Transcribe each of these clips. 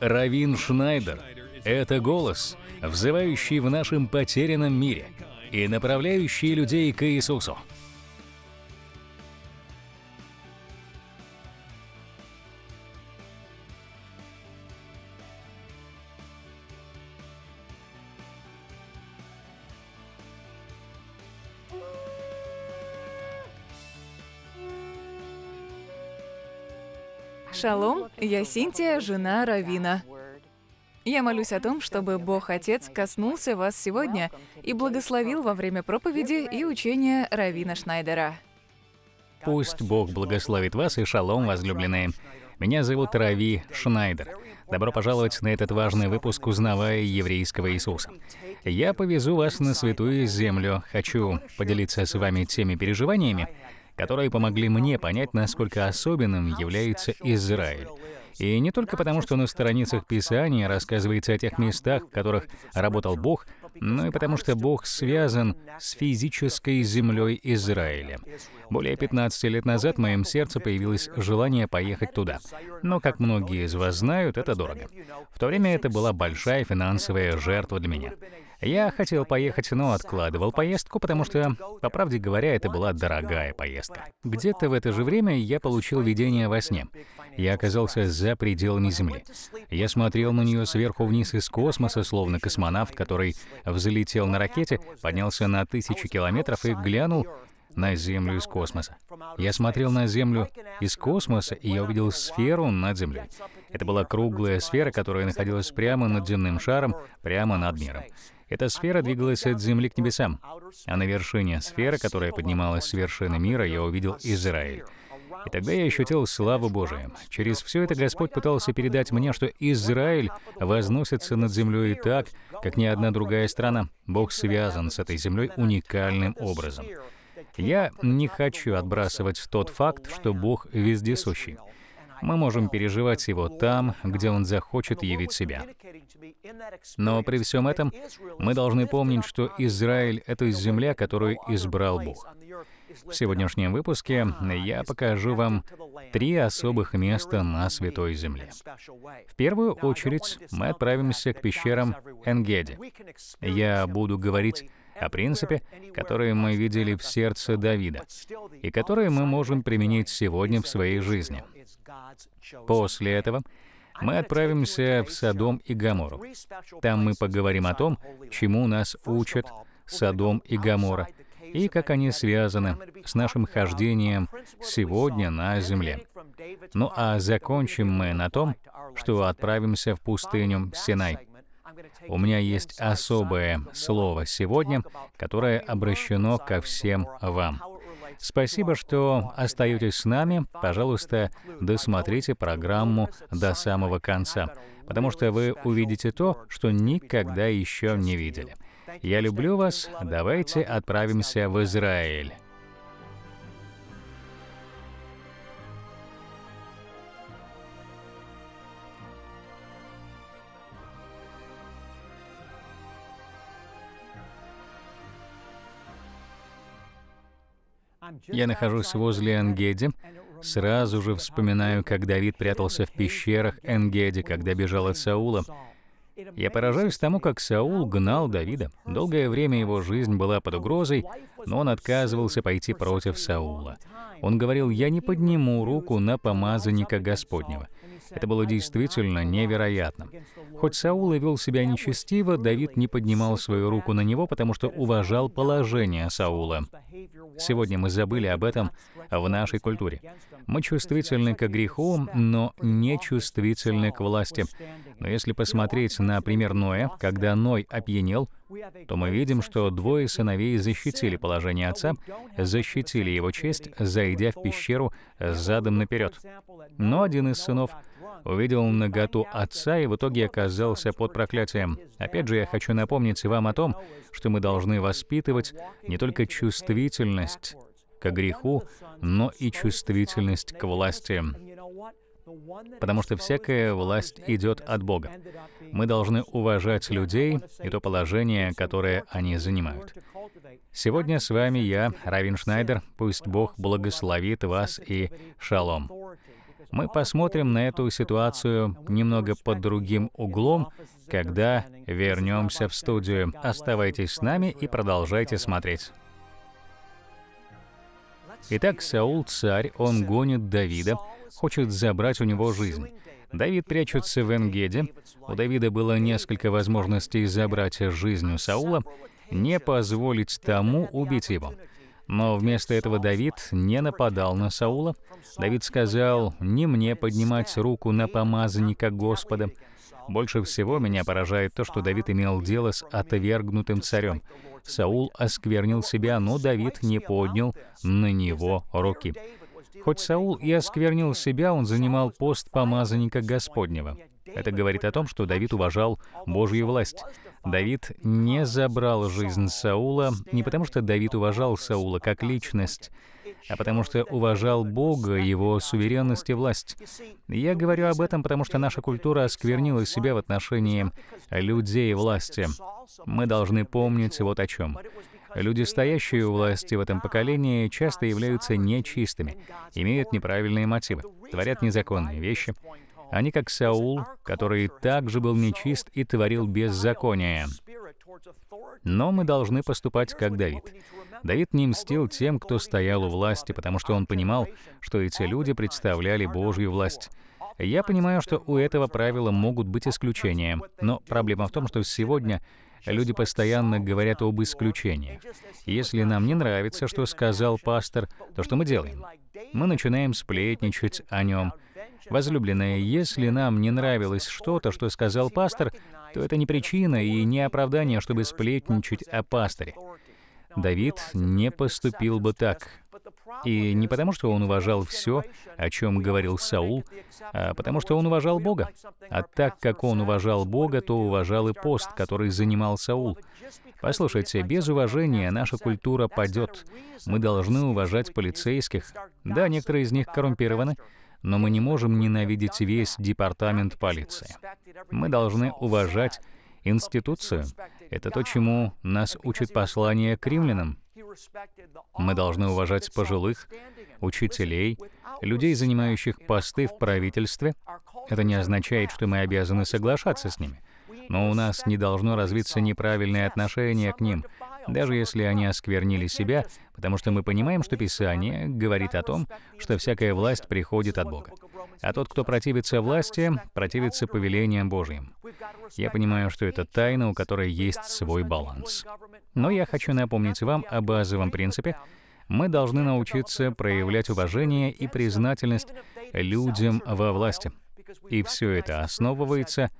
Равин Шнайдер — это голос, взывающий в нашем потерянном мире и направляющий людей к Иисусу. Шалом, я Синтия, жена Равина. Я молюсь о том, чтобы Бог Отец коснулся вас сегодня и благословил во время проповеди и учения Равина Шнайдера. Пусть Бог благословит вас и шалом, возлюбленные. Меня зовут Рави Шнайдер. Добро пожаловать на этот важный выпуск «Узнавая еврейского Иисуса». Я повезу вас на святую землю. Хочу поделиться с вами теми переживаниями, которые помогли мне понять, насколько особенным является Израиль. И не только потому, что на страницах Писания рассказывается о тех местах, в которых работал Бог, но и потому, что Бог связан с физической землей Израиля. Более 15 лет назад в моем сердце появилось желание поехать туда. Но, как многие из вас знают, это дорого. В то время это была большая финансовая жертва для меня. Я хотел поехать, но откладывал поездку, потому что, по правде говоря, это была дорогая поездка. Где-то в это же время я получил видение во сне. Я оказался за пределами Земли. Я смотрел на нее сверху вниз из космоса, словно космонавт, который взлетел на ракете, поднялся на тысячи километров и глянул на Землю из космоса. Я смотрел на Землю из космоса, и я увидел сферу над Землей. Это была круглая сфера, которая находилась прямо над земным шаром, прямо над миром. Эта сфера двигалась от земли к небесам. А на вершине сферы, которая поднималась с вершины мира, я увидел Израиль. И тогда я ощутил славу Божию. Через все это Господь пытался передать мне, что Израиль возносится над землей так, как ни одна другая страна. Бог связан с этой землей уникальным образом. Я не хочу отбрасывать тот факт, что Бог вездесущий. Мы можем переживать его там, где он захочет явить себя. Но при всем этом мы должны помнить, что Израиль — это земля, которую избрал Бог. В сегодняшнем выпуске я покажу вам три особых места на Святой Земле. В первую очередь мы отправимся к пещерам Энгеди. Я буду говорить о принципе, который мы видели в сердце Давида и который мы можем применить сегодня в своей жизни. После этого мы отправимся в Содом и Гамору. Там мы поговорим о том, чему нас учат Содом и Гамора, и как они связаны с нашим хождением сегодня на земле. Ну а закончим мы на том, что отправимся в пустыню Синай. У меня есть особое слово сегодня, которое обращено ко всем вам. Спасибо, что остаетесь с нами. Пожалуйста, досмотрите программу до самого конца, потому что вы увидите то, что никогда еще не видели. Я люблю вас. Давайте отправимся в Израиль. Я нахожусь возле Энгеди. Сразу же вспоминаю, как Давид прятался в пещерах Энгеди, когда бежал от Саула. Я поражаюсь тому, как Саул гнал Давида. Долгое время его жизнь была под угрозой, но он отказывался пойти против Саула. Он говорил, «Я не подниму руку на помазанника Господнего». Это было действительно невероятно. Хоть Саул и вел себя нечестиво, Давид не поднимал свою руку на него, потому что уважал положение Саула. Сегодня мы забыли об этом в нашей культуре. Мы чувствительны к греху, но не чувствительны к власти. Но если посмотреть на пример Ноя, когда Ной опьянел, то мы видим, что двое сыновей защитили положение отца, защитили его честь, зайдя в пещеру задом наперед. Но один из сынов увидел наготу отца и в итоге оказался под проклятием. Опять же, я хочу напомнить вам о том, что мы должны воспитывать не только чувствительность к греху, но и чувствительность к власти. Потому что всякая власть идет от Бога. Мы должны уважать людей и то положение, которое они занимают. Сегодня с вами я, Равин Шнайдер. Пусть Бог благословит вас и шалом. Мы посмотрим на эту ситуацию немного под другим углом, когда вернемся в студию. Оставайтесь с нами и продолжайте смотреть. Итак, Саул царь, он гонит Давида, хочет забрать у него жизнь. Давид прячется в Энгеде. У Давида было несколько возможностей забрать жизнь у Саула, не позволить тому убить его. Но вместо этого Давид не нападал на Саула. Давид сказал, «Не мне поднимать руку на помазанника Господа». Больше всего меня поражает то, что Давид имел дело с отвергнутым царем. Саул осквернил себя, но Давид не поднял на него руки. Хоть Саул и осквернил себя, он занимал пост помазанника Господнего. Это говорит о том, что Давид уважал Божью власть. Давид не забрал жизнь Саула не потому, что Давид уважал Саула как личность, а потому что уважал Бога, его суверенность и власть. Я говорю об этом, потому что наша культура осквернила себя в отношении людей и власти. Мы должны помнить вот о чем. Люди, стоящие у власти в этом поколении, часто являются нечистыми, имеют неправильные мотивы, творят незаконные вещи. Они как Саул, который также был нечист и творил беззаконие. Но мы должны поступать как Давид. Давид не мстил тем, кто стоял у власти, потому что он понимал, что эти люди представляли Божью власть. Я понимаю, что у этого правила могут быть исключения, но проблема в том, что сегодня Люди постоянно говорят об исключениях. Если нам не нравится, что сказал пастор, то что мы делаем? Мы начинаем сплетничать о нем. Возлюбленные, если нам не нравилось что-то, что сказал пастор, то это не причина и не оправдание, чтобы сплетничать о пасторе. Давид не поступил бы так. И не потому, что он уважал все, о чем говорил Саул, а потому, что он уважал Бога. А так как он уважал Бога, то уважал и пост, который занимал Саул. Послушайте, без уважения наша культура падет. Мы должны уважать полицейских. Да, некоторые из них коррумпированы, но мы не можем ненавидеть весь департамент полиции. Мы должны уважать институцию. Это то, чему нас учит послание к римлянам. Мы должны уважать пожилых, учителей, людей, занимающих посты в правительстве. Это не означает, что мы обязаны соглашаться с ними. Но у нас не должно развиться неправильное отношение к ним, даже если они осквернили себя, потому что мы понимаем, что Писание говорит о том, что всякая власть приходит от Бога. А тот, кто противится власти, противится повелениям Божьим. Я понимаю, что это тайна, у которой есть свой баланс. Но я хочу напомнить вам о базовом принципе, мы должны научиться проявлять уважение и признательность людям во власти. И все это основывается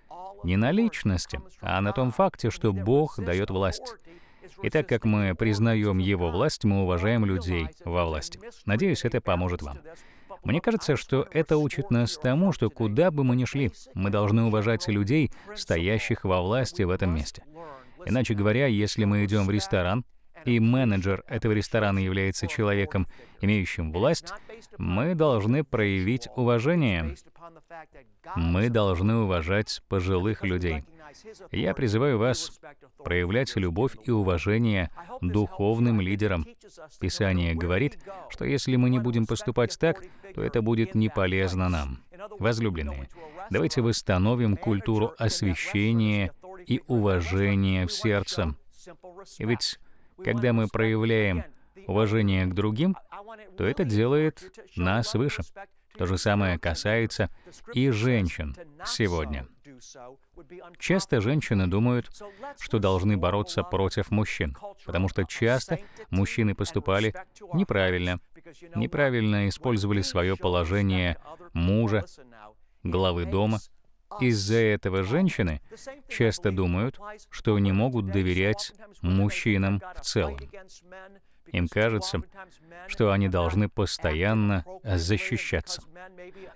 не на личности, а на том факте, что Бог дает власть. И так как мы признаем его власть, мы уважаем людей во власти. Надеюсь, это поможет вам. Мне кажется, что это учит нас тому, что куда бы мы ни шли, мы должны уважать людей, стоящих во власти в этом месте. Иначе говоря, если мы идем в ресторан, и менеджер этого ресторана является человеком, имеющим власть, мы должны проявить уважение. Мы должны уважать пожилых людей. Я призываю вас проявлять любовь и уважение духовным лидерам. Писание говорит, что если мы не будем поступать так, то это будет не полезно нам. Возлюбленные, давайте восстановим культуру освящения и уважения в сердце. Ведь когда мы проявляем уважение к другим, то это делает нас выше. То же самое касается и женщин сегодня. Часто женщины думают, что должны бороться против мужчин, потому что часто мужчины поступали неправильно, неправильно использовали свое положение мужа, главы дома. Из-за этого женщины часто думают, что не могут доверять мужчинам в целом. Им кажется, что они должны постоянно защищаться.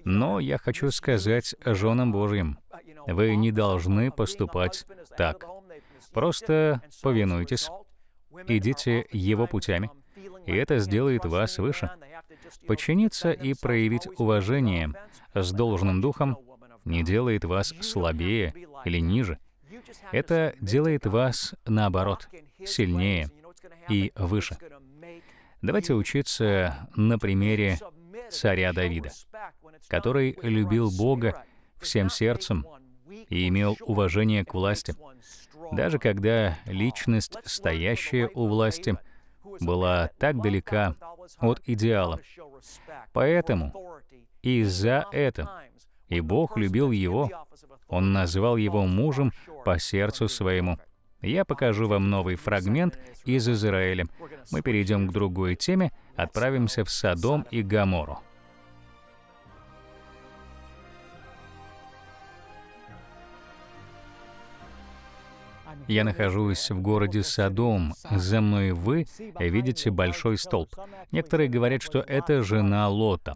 Но я хочу сказать женам Божьим, вы не должны поступать так. Просто повинуйтесь, идите его путями, и это сделает вас выше. Подчиниться и проявить уважение с должным духом не делает вас слабее или ниже. Это делает вас, наоборот, сильнее и выше. Давайте учиться на примере царя Давида, который любил Бога всем сердцем и имел уважение к власти, даже когда личность, стоящая у власти, была так далека от идеала. Поэтому и за это, и Бог любил его, Он назвал его мужем по сердцу своему. Я покажу вам новый фрагмент из Израиля. Мы перейдем к другой теме, отправимся в Содом и Гамору. Я нахожусь в городе Садом. За мной вы видите большой столб. Некоторые говорят, что это жена Лота.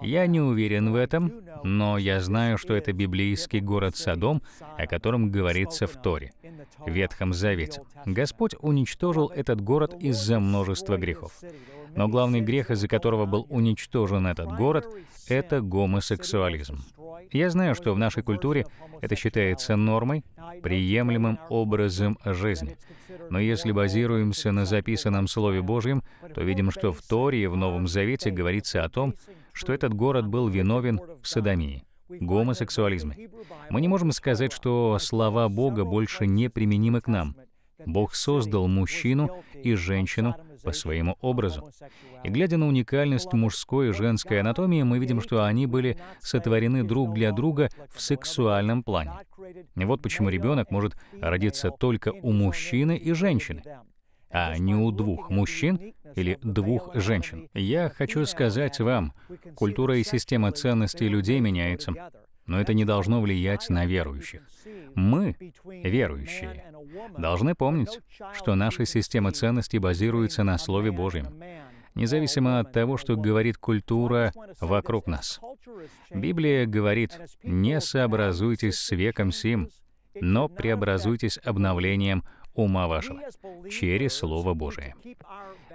Я не уверен в этом, но я знаю, что это библейский город Садом, о котором говорится в Торе, в Ветхом Завете. Господь уничтожил этот город из-за множества грехов. Но главный грех, из-за которого был уничтожен этот город, это гомосексуализм. Я знаю, что в нашей культуре это считается нормой, приемлемым образом жизни. Но если базируемся на записанном Слове Божьем, то видим, что в Тории в Новом Завете говорится о том, что этот город был виновен в садомии гомосексуализме. Мы не можем сказать, что слова Бога больше не применимы к нам. Бог создал мужчину и женщину по своему образу. И глядя на уникальность мужской и женской анатомии, мы видим, что они были сотворены друг для друга в сексуальном плане. вот почему ребенок может родиться только у мужчины и женщины а не у двух мужчин или двух женщин. Я хочу сказать вам, культура и система ценностей людей меняется но это не должно влиять на верующих. Мы, верующие, должны помнить, что наша система ценностей базируется на Слове Божьем, независимо от того, что говорит культура вокруг нас. Библия говорит, «Не сообразуйтесь с веком сим, но преобразуйтесь обновлением ума вашего через Слово Божие».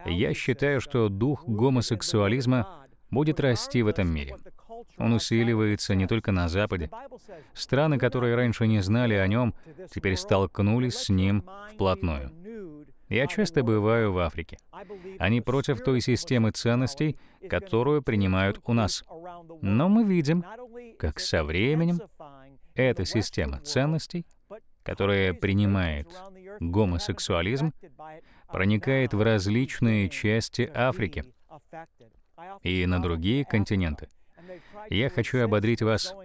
Я считаю, что дух гомосексуализма будет расти в этом мире. Он усиливается не только на Западе. Страны, которые раньше не знали о нем, теперь столкнулись с ним вплотную. Я часто бываю в Африке. Они против той системы ценностей, которую принимают у нас. Но мы видим, как со временем эта система ценностей, которая принимает гомосексуализм, проникает в различные части Африки и на другие континенты. Я хочу ободрить вас.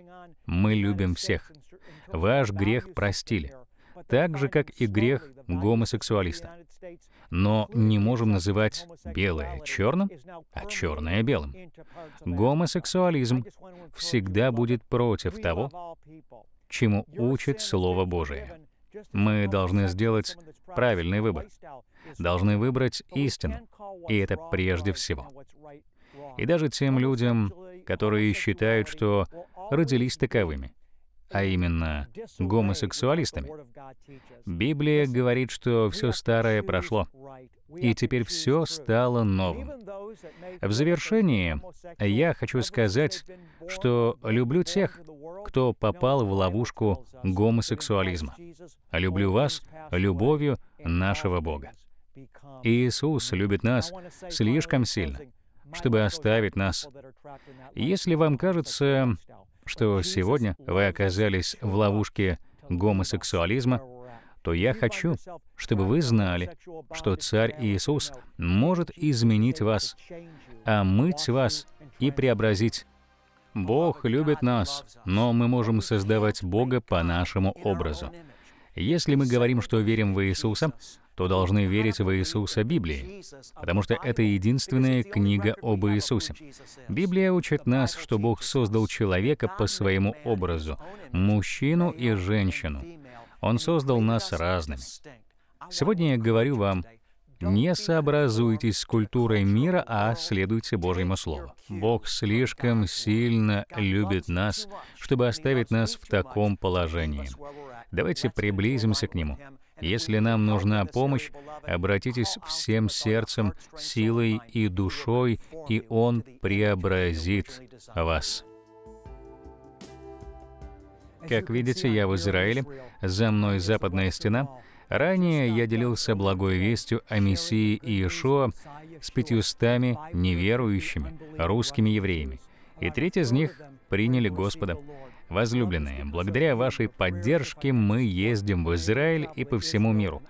Мы любим всех. Ваш грех простили, так же, как и грех гомосексуалиста. Но не можем называть белое черным, а черное белым. Гомосексуализм всегда будет против того, чему учит Слово Божие. Мы должны сделать правильный выбор. Должны выбрать истину. И это прежде всего. И даже тем людям, которые считают, что родились таковыми, а именно гомосексуалистами. Библия говорит, что все старое прошло, и теперь все стало новым. В завершении я хочу сказать, что люблю тех, кто попал в ловушку гомосексуализма. Люблю вас любовью нашего Бога. Иисус любит нас слишком сильно, чтобы оставить нас. Если вам кажется, что сегодня вы оказались в ловушке гомосексуализма, то я хочу, чтобы вы знали, что Царь Иисус может изменить вас, омыть вас и преобразить. Бог любит нас, но мы можем создавать Бога по нашему образу. Если мы говорим, что верим в Иисуса, то должны верить в Иисуса Библии, потому что это единственная книга об Иисусе. Библия учит нас, что Бог создал человека по своему образу, мужчину и женщину. Он создал нас разными. Сегодня я говорю вам, не сообразуйтесь с культурой мира, а следуйте Божьему Слову. Бог слишком сильно любит нас, чтобы оставить нас в таком положении. Давайте приблизимся к Нему. Если нам нужна помощь, обратитесь всем сердцем, силой и душой, и Он преобразит вас. Как видите, я в Израиле, за мной западная стена. Ранее я делился благой вестью о Мессии Иешуа с пятьюстами неверующими русскими евреями, и треть из них приняли Господа. Возлюбленные, благодаря вашей поддержке мы ездим в Израиль и по всему миру,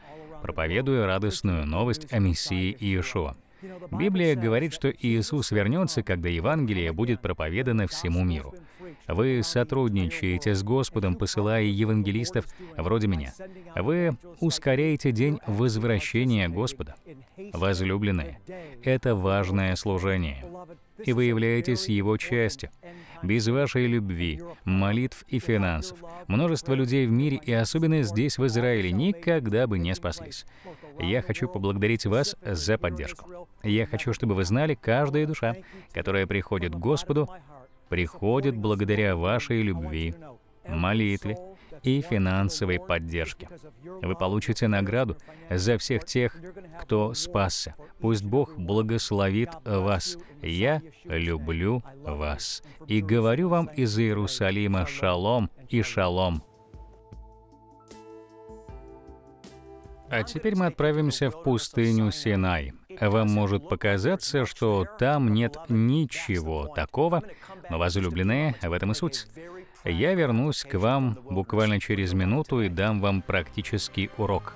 проповедуя радостную новость о Мессии Иешуа. Библия говорит, что Иисус вернется, когда Евангелие будет проповедано всему миру. Вы сотрудничаете с Господом, посылая евангелистов вроде меня. Вы ускоряете день возвращения Господа. Возлюбленные, это важное служение, и вы являетесь Его частью без вашей любви, молитв и финансов, множество людей в мире и особенно здесь, в Израиле, никогда бы не спаслись. Я хочу поблагодарить вас за поддержку. Я хочу, чтобы вы знали, каждая душа, которая приходит к Господу, приходит благодаря вашей любви, молитве, и финансовой поддержки. Вы получите награду за всех тех, кто спасся. Пусть Бог благословит вас. Я люблю вас. И говорю вам из Иерусалима шалом и шалом. А теперь мы отправимся в пустыню Синай. Вам может показаться, что там нет ничего такого, но, возлюбленные, в этом и суть. Я вернусь к вам буквально через минуту и дам вам практический урок.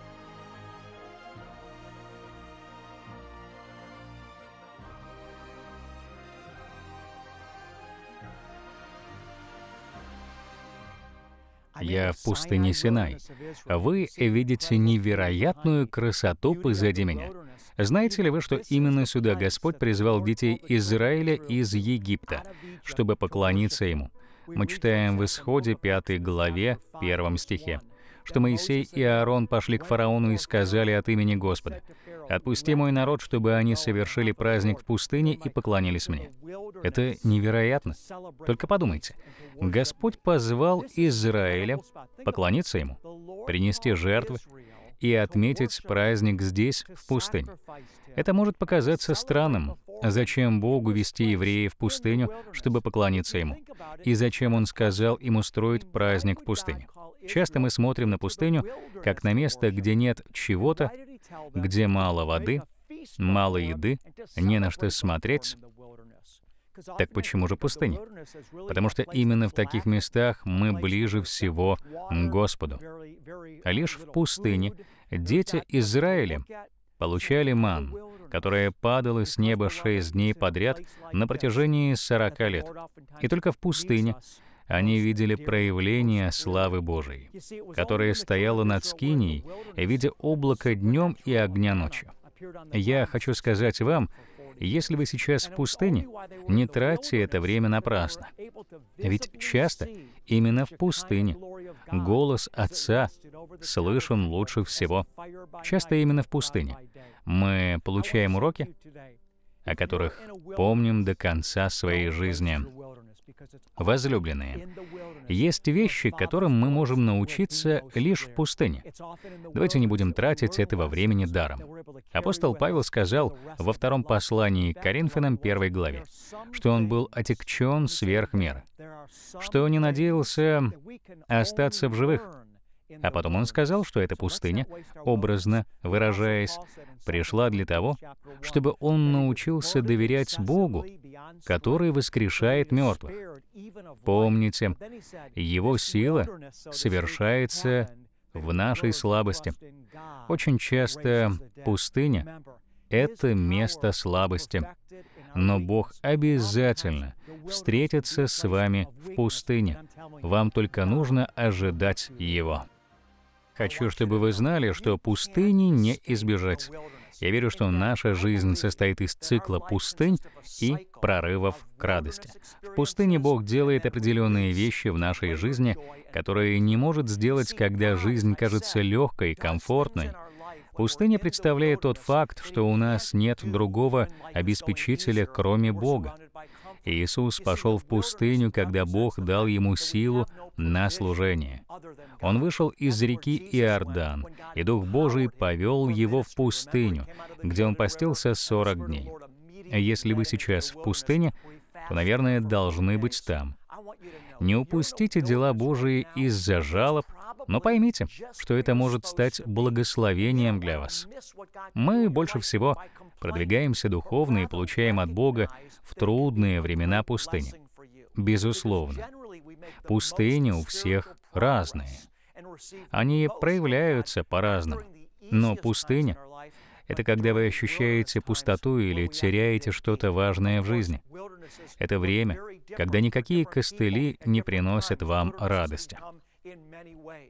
Я в пустыне Синай. Вы видите невероятную красоту позади меня. Знаете ли вы, что именно сюда Господь призвал детей Израиля из Египта, чтобы поклониться Ему? мы читаем в Исходе 5 главе 1 стихе, что Моисей и Аарон пошли к фараону и сказали от имени Господа, «Отпусти мой народ, чтобы они совершили праздник в пустыне и поклонились мне». Это невероятно. Только подумайте. Господь позвал Израиля поклониться Ему, принести жертвы и отметить праздник здесь, в пустыне. Это может показаться странным. Зачем Богу вести евреев в пустыню, чтобы поклониться Ему? И зачем Он сказал им устроить праздник в пустыне? Часто мы смотрим на пустыню как на место, где нет чего-то, где мало воды, мало еды, не на что смотреть. Так почему же пустыня? Потому что именно в таких местах мы ближе всего к Господу. А лишь в пустыне дети Израиля получали ман, которая падала с неба шесть дней подряд на протяжении сорока лет. И только в пустыне они видели проявление славы Божией, которая стояла над Скинией, видя облако днем и огня ночью. Я хочу сказать вам, если вы сейчас в пустыне, не тратьте это время напрасно. Ведь часто именно в пустыне голос Отца слышен лучше всего. Часто именно в пустыне. Мы получаем уроки, о которых помним до конца своей жизни. Возлюбленные, есть вещи, которым мы можем научиться лишь в пустыне. Давайте не будем тратить этого времени даром. Апостол Павел сказал во втором послании к Коринфянам первой главе, что он был отекчен сверх меры, что не надеялся остаться в живых, а потом он сказал, что эта пустыня, образно выражаясь, пришла для того, чтобы он научился доверять Богу который воскрешает мертвых. Помните, его сила совершается в нашей слабости. Очень часто пустыня — это место слабости. Но Бог обязательно встретится с вами в пустыне. Вам только нужно ожидать Его. Хочу, чтобы вы знали, что пустыни не избежать. Я верю, что наша жизнь состоит из цикла пустынь и прорывов к радости. В пустыне Бог делает определенные вещи в нашей жизни, которые не может сделать, когда жизнь кажется легкой и комфортной. Пустыня представляет тот факт, что у нас нет другого обеспечителя, кроме Бога. Иисус пошел в пустыню, когда Бог дал ему силу на служение. Он вышел из реки Иордан, и Дух Божий повел его в пустыню, где он постился 40 дней. Если вы сейчас в пустыне, то, наверное, должны быть там. Не упустите дела Божии из-за жалоб, но поймите, что это может стать благословением для вас. Мы больше всего продвигаемся духовно и получаем от Бога в трудные времена пустыни. Безусловно. Пустыни у всех разные. Они проявляются по-разному. Но пустыня — это когда вы ощущаете пустоту или теряете что-то важное в жизни. Это время, когда никакие костыли не приносят вам радости.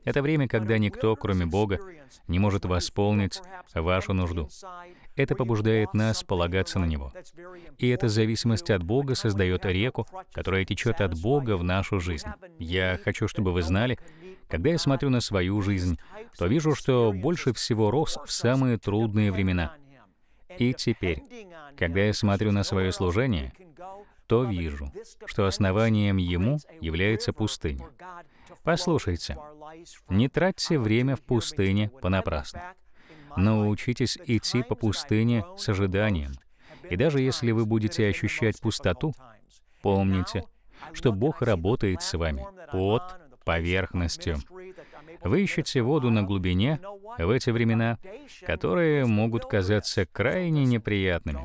Это время, когда никто, кроме Бога, не может восполнить вашу нужду. Это побуждает нас полагаться на Него. И эта зависимость от Бога создает реку, которая течет от Бога в нашу жизнь. Я хочу, чтобы вы знали, когда я смотрю на свою жизнь, то вижу, что больше всего рос в самые трудные времена. И теперь, когда я смотрю на свое служение, то вижу, что основанием ему является пустыня. Послушайте, не тратьте время в пустыне понапрасну. Научитесь идти по пустыне с ожиданием. И даже если вы будете ощущать пустоту, помните, что Бог работает с вами под поверхностью. Вы ищете воду на глубине в эти времена, которые могут казаться крайне неприятными.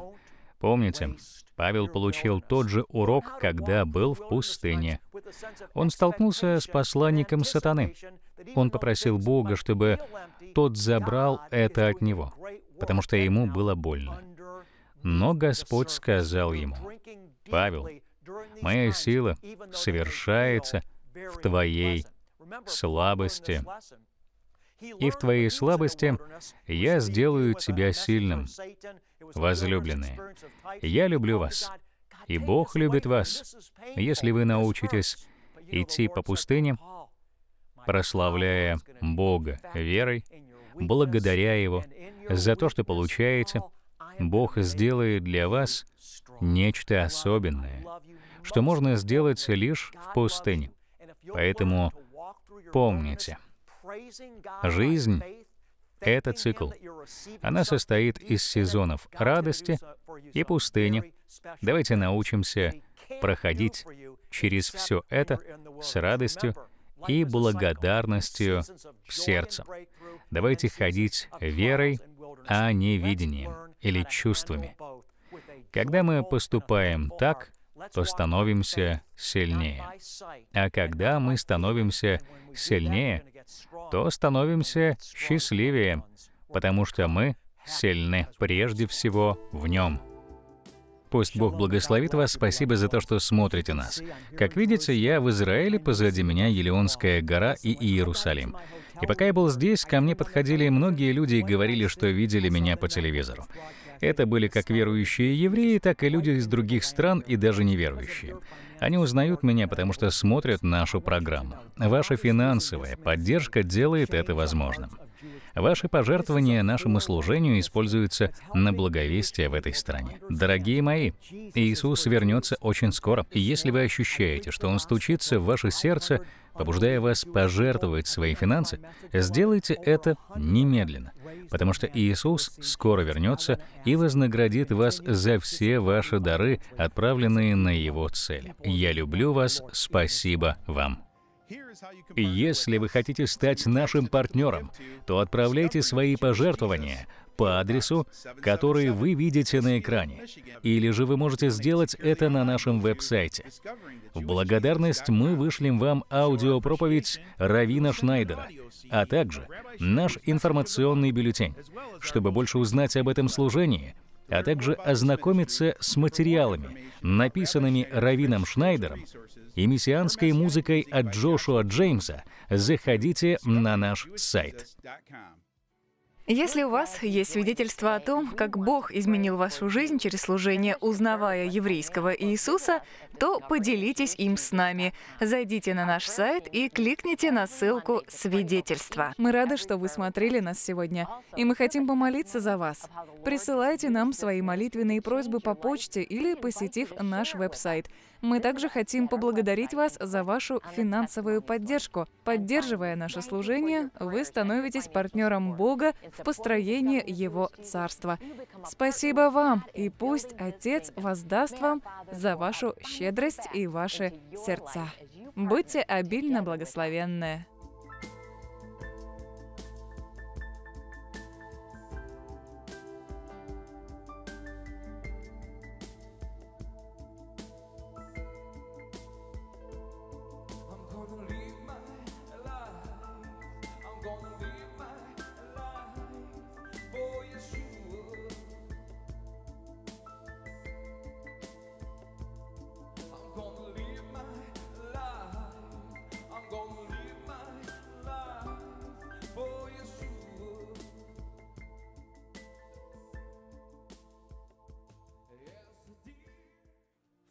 Помните, Павел получил тот же урок, когда был в пустыне. Он столкнулся с посланником сатаны. Он попросил Бога, чтобы тот забрал это от него, потому что ему было больно. Но Господь сказал ему, «Павел, моя сила совершается в твоей слабости. И в твоей слабости я сделаю тебя сильным. Возлюбленные, я люблю вас, и Бог любит вас, если вы научитесь идти по пустыне, прославляя Бога верой, благодаря Его за то, что получаете, Бог сделает для вас нечто особенное, что можно сделать лишь в пустыне. Поэтому помните, жизнь это цикл. Она состоит из сезонов радости и пустыни. Давайте научимся проходить через все это с радостью и благодарностью в сердце. Давайте ходить верой, а не видением или чувствами. Когда мы поступаем так, то становимся сильнее. А когда мы становимся сильнее, то становимся счастливее, потому что мы сильны прежде всего в Нем. Пусть Бог благословит вас, спасибо за то, что смотрите нас. Как видите, я в Израиле, позади меня Елеонская гора и Иерусалим. И пока я был здесь, ко мне подходили многие люди и говорили, что видели меня по телевизору. Это были как верующие евреи, так и люди из других стран и даже неверующие. Они узнают меня, потому что смотрят нашу программу. Ваша финансовая поддержка делает это возможным. Ваши пожертвования нашему служению используются на благовестие в этой стране. Дорогие мои, Иисус вернется очень скоро. И если вы ощущаете, что Он стучится в ваше сердце, побуждая вас пожертвовать свои финансы, сделайте это немедленно, потому что Иисус скоро вернется и вознаградит вас за все ваши дары, отправленные на Его цель. Я люблю вас, спасибо вам. Если вы хотите стать нашим партнером, то отправляйте свои пожертвования по адресу, который вы видите на экране. Или же вы можете сделать это на нашем веб-сайте. В благодарность мы вышлем вам аудиопроповедь Равина Шнайдера, а также наш информационный бюллетень. Чтобы больше узнать об этом служении, а также ознакомиться с материалами, написанными Равином Шнайдером и мессианской музыкой от Джошуа Джеймса, заходите на наш сайт. Если у вас есть свидетельство о том, как Бог изменил вашу жизнь через служение, узнавая еврейского Иисуса, то поделитесь им с нами. Зайдите на наш сайт и кликните на ссылку «Свидетельство». Мы рады, что вы смотрели нас сегодня, и мы хотим помолиться за вас. Присылайте нам свои молитвенные просьбы по почте или посетив наш веб-сайт. Мы также хотим поблагодарить вас за вашу финансовую поддержку. Поддерживая наше служение, вы становитесь партнером Бога в построении Его Царства. Спасибо вам, и пусть Отец воздаст вам за вашу щедрость щедрость и ваши сердца. Будьте обильно благословенны.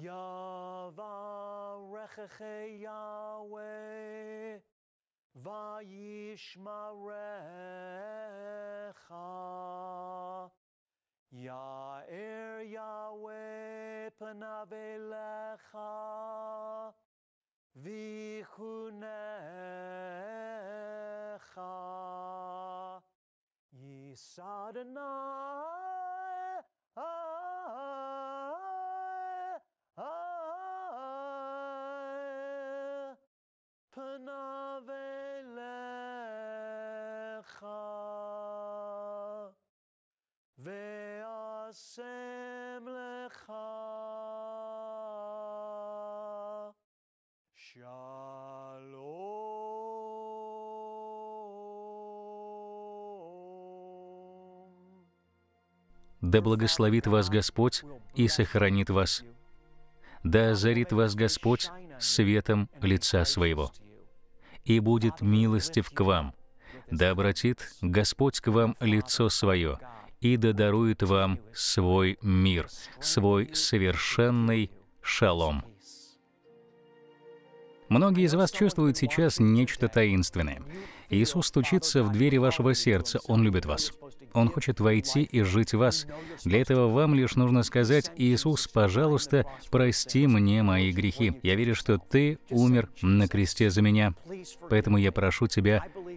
Yavarecheche Yahweh Vayishmarecha Yair Yahweh Panavelecha Vichunecha Yisadana פניו אליך, ואשם לך шалом. Да благословит вас Господь и сохранит вас. Да озарит вас Господь светом лица своего и будет милостив к вам. Да обратит Господь к вам лицо свое, и да дарует вам свой мир, свой совершенный шалом. Многие из вас чувствуют сейчас нечто таинственное. Иисус стучится в двери вашего сердца, Он любит вас. Он хочет войти и жить в вас. Для этого вам лишь нужно сказать, «Иисус, пожалуйста, прости мне мои грехи. Я верю, что Ты умер на кресте за меня. Поэтому я прошу Тебя,